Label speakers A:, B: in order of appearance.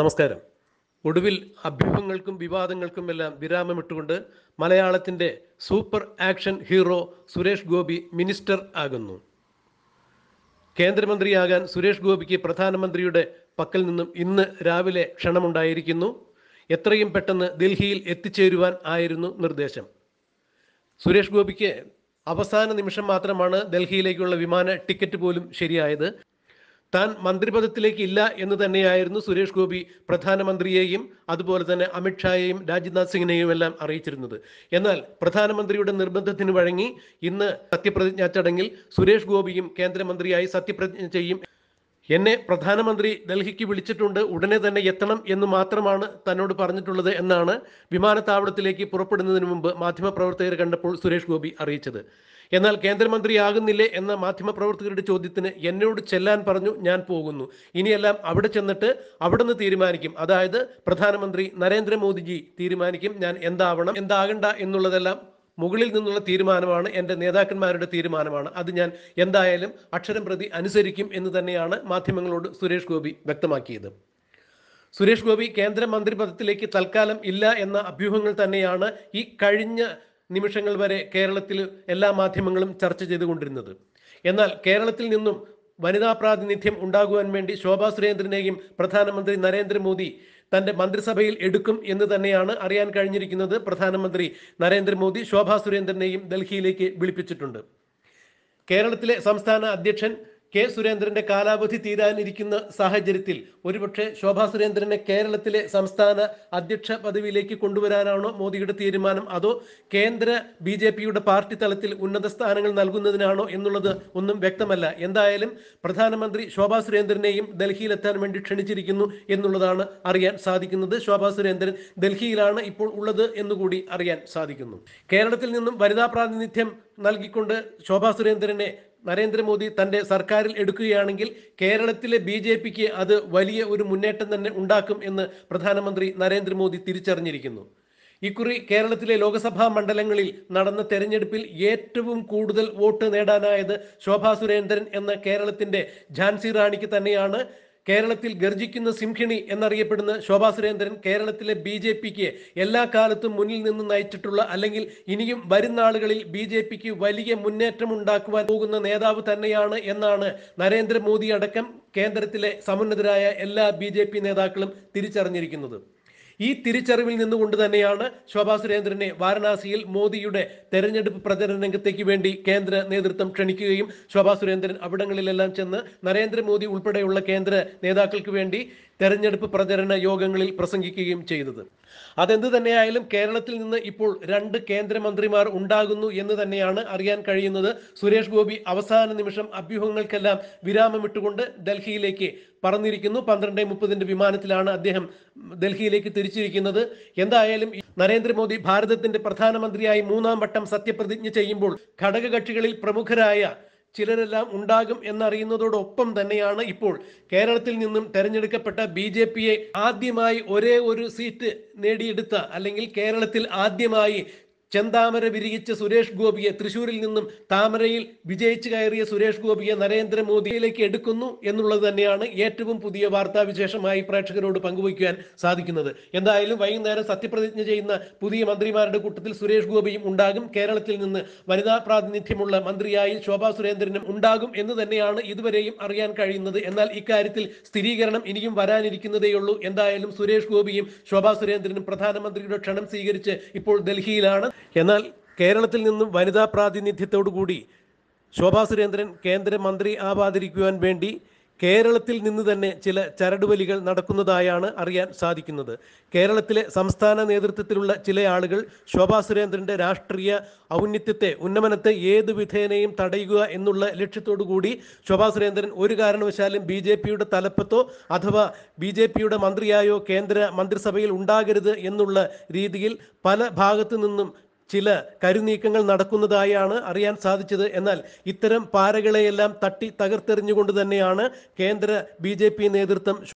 A: നമസ്കാരം ഒടുവിൽ അഭ്യൂഹങ്ങൾക്കും വിവാദങ്ങൾക്കും എല്ലാം വിരാമമിട്ടുകൊണ്ട് മലയാളത്തിൻ്റെ super action hero Suresh Gopi minister ആകുന്നു കേന്ദ്രമന്ത്രിയാകാൻ സുരേഷ് ഗോപിക്ക് പ്രധാനമന്ത്രിയുടെ പക്കൽ നിന്നും ഇന്ന് രാവിലെ ക്ഷണമുണ്ടായിരിക്കുന്നു എത്രയും പെട്ടെന്ന് ഡൽഹിയിൽ എത്തിച്ചേരുവാൻ ആയിരുന്നു നിർദ്ദേശം സുരേഷ് ഗോപിക്ക് അവസാന നിമിഷം മാത്രമാണ് ഡൽഹിയിലേക്കുള്ള വിമാന ടിക്കറ്റ് പോലും ശരിയായത് താൻ മന്ത്രിപദത്തിലേക്ക് ഇല്ല എന്ന് തന്നെയായിരുന്നു സുരേഷ് ഗോപി പ്രധാനമന്ത്രിയെയും അതുപോലെ തന്നെ അമിത്ഷായെയും രാജ്നാഥ് സിംഗിനെയും എല്ലാം അറിയിച്ചിരുന്നത് എന്നാൽ പ്രധാനമന്ത്രിയുടെ നിർബന്ധത്തിന് വഴങ്ങി ഇന്ന് സത്യപ്രതിജ്ഞാ ചടങ്ങിൽ സുരേഷ് ഗോപിയും കേന്ദ്രമന്ത്രിയായി സത്യപ്രതിജ്ഞ ചെയ്യും എന്നെ പ്രധാനമന്ത്രി ഡൽഹിക്ക് വിളിച്ചിട്ടുണ്ട് ഉടനെ തന്നെ എത്തണം എന്ന് മാത്രമാണ് തന്നോട് പറഞ്ഞിട്ടുള്ളത് എന്നാണ് വിമാനത്താവളത്തിലേക്ക് പുറപ്പെടുന്നതിന് മുമ്പ് മാധ്യമപ്രവർത്തകർ കണ്ടപ്പോൾ സുരേഷ് ഗോപി അറിയിച്ചത് എന്നാൽ കേന്ദ്രമന്ത്രിയാകുന്നില്ലേ എന്ന മാധ്യമപ്രവർത്തകരുടെ ചോദ്യത്തിന് എന്നോട് ചെല്ലാൻ പറഞ്ഞു ഞാൻ പോകുന്നു ഇനിയെല്ലാം അവിടെ ചെന്നിട്ട് അവിടുന്ന് തീരുമാനിക്കും അതായത് പ്രധാനമന്ത്രി നരേന്ദ്രമോദിജി തീരുമാനിക്കും ഞാൻ എന്താവണം എന്താകണ്ട എന്നുള്ളതെല്ലാം മുകളിൽ നിന്നുള്ള തീരുമാനമാണ് എൻ്റെ നേതാക്കന്മാരുടെ തീരുമാനമാണ് അത് ഞാൻ എന്തായാലും അക്ഷരം പ്രതി അനുസരിക്കും എന്ന് തന്നെയാണ് മാധ്യമങ്ങളോട് സുരേഷ് ഗോപി വ്യക്തമാക്കിയത് സുരേഷ് ഗോപി കേന്ദ്രമന്ത്രി പദത്തിലേക്ക് തൽക്കാലം ഇല്ല എന്ന അഭ്യൂഹങ്ങൾ തന്നെയാണ് ഈ കഴിഞ്ഞ നിമിഷങ്ങൾ വരെ കേരളത്തിൽ എല്ലാ മാധ്യമങ്ങളും ചർച്ച ചെയ്തുകൊണ്ടിരുന്നത് എന്നാൽ കേരളത്തിൽ നിന്നും വനിതാ പ്രാതിനിധ്യം ഉണ്ടാകുവാൻ വേണ്ടി ശോഭാ സുരേന്ദ്രനെയും പ്രധാനമന്ത്രി നരേന്ദ്രമോദി തന്റെ മന്ത്രിസഭയിൽ എടുക്കും എന്ന് തന്നെയാണ് അറിയാൻ കഴിഞ്ഞിരിക്കുന്നത് പ്രധാനമന്ത്രി നരേന്ദ്രമോദി ശോഭാ സുരേന്ദ്രനെയും ഡൽഹിയിലേക്ക് വിളിപ്പിച്ചിട്ടുണ്ട് കേരളത്തിലെ സംസ്ഥാന അധ്യക്ഷൻ കെ സുരേന്ദ്രന്റെ കാലാവധി തീരാനിരിക്കുന്ന സാഹചര്യത്തിൽ ഒരുപക്ഷെ ശോഭാ സുരേന്ദ്രനെ കേരളത്തിലെ സംസ്ഥാന അധ്യക്ഷ പദവിയിലേക്ക് കൊണ്ടുവരാനാണോ മോദിയുടെ തീരുമാനം അതോ കേന്ദ്ര ബി ജെ പിയുടെ പാർട്ടി തലത്തിൽ ഉന്നത സ്ഥാനങ്ങൾ നൽകുന്നതിനാണോ എന്നുള്ളത് ഒന്നും വ്യക്തമല്ല എന്തായാലും പ്രധാനമന്ത്രി ശോഭാ സുരേന്ദ്രനെയും ഡൽഹിയിലെത്താൻ വേണ്ടി ക്ഷണിച്ചിരിക്കുന്നു എന്നുള്ളതാണ് അറിയാൻ സാധിക്കുന്നത് ശോഭാ സുരേന്ദ്രൻ ഡൽഹിയിലാണ് ഇപ്പോൾ ഉള്ളത് എന്നുകൂടി അറിയാൻ സാധിക്കുന്നു കേരളത്തിൽ നിന്നും വനിതാ പ്രാതിനിധ്യം നൽകിക്കൊണ്ട് ശോഭാ സുരേന്ദ്രനെ നരേന്ദ്രമോദി തന്റെ സർക്കാരിൽ എടുക്കുകയാണെങ്കിൽ കേരളത്തിലെ ബി ജെ പിക്ക് അത് വലിയ ഒരു മുന്നേറ്റം തന്നെ ഉണ്ടാക്കും എന്ന് പ്രധാനമന്ത്രി നരേന്ദ്രമോദി തിരിച്ചറിഞ്ഞിരിക്കുന്നു ഇക്കുറി കേരളത്തിലെ ലോക്സഭാ മണ്ഡലങ്ങളിൽ നടന്ന തെരഞ്ഞെടുപ്പിൽ ഏറ്റവും കൂടുതൽ വോട്ട് നേടാനായത് ശോഭാ സുരേന്ദ്രൻ എന്ന കേരളത്തിന്റെ ഝാൻസി റാണിക്ക് തന്നെയാണ് കേരളത്തിൽ ഗർജിക്കുന്ന സിംഹിണി എന്നറിയപ്പെടുന്ന ശോഭാ സുരേന്ദ്രൻ കേരളത്തിലെ ബി ജെ പിക്ക് എല്ലാ കാലത്തും മുന്നിൽ നിന്ന് നയിച്ചിട്ടുള്ള അല്ലെങ്കിൽ ഇനിയും വരും നാളുകളിൽ ബി ജെ പിക്ക് വലിയ മുന്നേറ്റം ഉണ്ടാക്കുവാൻ പോകുന്ന നേതാവ് തന്നെയാണ് എന്നാണ് നരേന്ദ്രമോദി അടക്കം കേന്ദ്രത്തിലെ സമുന്നതരായ എല്ലാ ബി നേതാക്കളും തിരിച്ചറിഞ്ഞിരിക്കുന്നത് ഈ തിരിച്ചറിവിൽ നിന്നുകൊണ്ട് തന്നെയാണ് ശോഭാ സുരേന്ദ്രനെ വാരണാസിയിൽ മോദിയുടെ തെരഞ്ഞെടുപ്പ് പ്രചരണ രംഗത്തേക്ക് വേണ്ടി കേന്ദ്ര നേതൃത്വം ക്ഷണിക്കുകയും ശോഭാ സുരേന്ദ്രൻ അവിടങ്ങളിലെല്ലാം ചെന്ന് നരേന്ദ്രമോദി ഉൾപ്പെടെയുള്ള കേന്ദ്ര നേതാക്കൾക്ക് വേണ്ടി തെരഞ്ഞെടുപ്പ് പ്രചരണ യോഗങ്ങളിൽ പ്രസംഗിക്കുകയും ചെയ്തത് അതെന്ത് തന്നെയായാലും കേരളത്തിൽ നിന്ന് ഇപ്പോൾ രണ്ട് കേന്ദ്രമന്ത്രിമാർ ഉണ്ടാകുന്നു എന്ന് തന്നെയാണ് അറിയാൻ കഴിയുന്നത് സുരേഷ് ഗോപി അവസാന നിമിഷം അഭ്യൂഹങ്ങൾക്കെല്ലാം വിരാമമിട്ടുകൊണ്ട് ഡൽഹിയിലേക്ക് പറന്നിരിക്കുന്നു പന്ത്രണ്ട് മുപ്പതിന്റെ വിമാനത്തിലാണ് അദ്ദേഹം ഡൽഹിയിലേക്ക് തിരിച്ചിരിക്കുന്നത് എന്തായാലും നരേന്ദ്രമോദി ഭാരതത്തിന്റെ പ്രധാനമന്ത്രിയായി മൂന്നാം വട്ടം സത്യപ്രതിജ്ഞ ചെയ്യുമ്പോൾ ഘടകകക്ഷികളിൽ പ്രമുഖരായ ചിലരെല്ലാം ഉണ്ടാകും എന്നറിയുന്നതോടൊപ്പം തന്നെയാണ് ഇപ്പോൾ കേരളത്തിൽ നിന്നും തെരഞ്ഞെടുക്കപ്പെട്ട ബി ജെ പിയെ ആദ്യമായി ഒരേ ഒരു സീറ്റ് നേടിയെടുത്ത അല്ലെങ്കിൽ കേരളത്തിൽ ആദ്യമായി ചെന്താമര വിരിയിച്ച സുരേഷ് ഗോപിയെ തൃശൂരിൽ നിന്നും താമരയിൽ വിജയിച്ചു കയറിയ സുരേഷ് ഗോപിയെ നരേന്ദ്രമോദിയിലേക്ക് എടുക്കുന്നു എന്നുള്ളത് തന്നെയാണ് ഏറ്റവും പുതിയ വാർത്താവിശേഷമായി പ്രേക്ഷകരോട് പങ്കുവയ്ക്കുവാൻ സാധിക്കുന്നത് എന്തായാലും വൈകുന്നേരം സത്യപ്രതിജ്ഞ ചെയ്യുന്ന പുതിയ മന്ത്രിമാരുടെ കൂട്ടത്തിൽ സുരേഷ് ഗോപിയും ഉണ്ടാകും കേരളത്തിൽ നിന്ന് വനിതാ പ്രാതിനിധ്യമുള്ള മന്ത്രിയായി ശോഭാ സുരേന്ദ്രനും ഉണ്ടാകും എന്ന് തന്നെയാണ് ഇതുവരെയും അറിയാൻ കഴിയുന്നത് എന്നാൽ ഇക്കാര്യത്തിൽ സ്ഥിരീകരണം ഇനിയും വരാനിരിക്കുന്നതേയുള്ളൂ എന്തായാലും സുരേഷ് ഗോപിയും ശോഭാ സുരേന്ദ്രനും പ്രധാനമന്ത്രിയുടെ ക്ഷണം സ്വീകരിച്ച് ഇപ്പോൾ ഡൽഹിയിലാണ് എന്നാൽ കേരളത്തിൽ നിന്നും വനിതാ കൂടി ശോഭാ സുരേന്ദ്രൻ കേന്ദ്രമന്ത്രി ആവാതിരിക്കുവാൻ വേണ്ടി കേരളത്തിൽ നിന്ന് തന്നെ ചില ചരടുവലികൾ നടക്കുന്നതായാണ് അറിയാൻ സാധിക്കുന്നത് കേരളത്തിലെ സംസ്ഥാന നേതൃത്വത്തിലുള്ള ചില ആളുകൾ ശോഭാ സുരേന്ദ്രൻ്റെ രാഷ്ട്രീയ ഔന്നിത്യത്തെ ഉന്നമനത്തെ ഏത് വിധേനയും തടയുക എന്നുള്ള കൂടി ശോഭാ സുരേന്ദ്രൻ ഒരു കാരണവശാലും ബി ജെ പിയുടെ തലപ്പത്തോ അഥവാ ബി ജെ പിയുടെ മന്ത്രിയായോ കേന്ദ്ര മന്ത്രിസഭയിൽ ഉണ്ടാകരുത് എന്നുള്ള രീതിയിൽ പല ഭാഗത്തു നിന്നും ചില കരുനീക്കങ്ങൾ നടക്കുന്നതായാണ് അറിയാൻ സാധിച്ചത് എന്നാൽ ഇത്തരം പാരകളെയെല്ലാം തട്ടി തകർത്തെറിഞ്ഞുകൊണ്ട് തന്നെയാണ് കേന്ദ്ര ബി നേതൃത്വം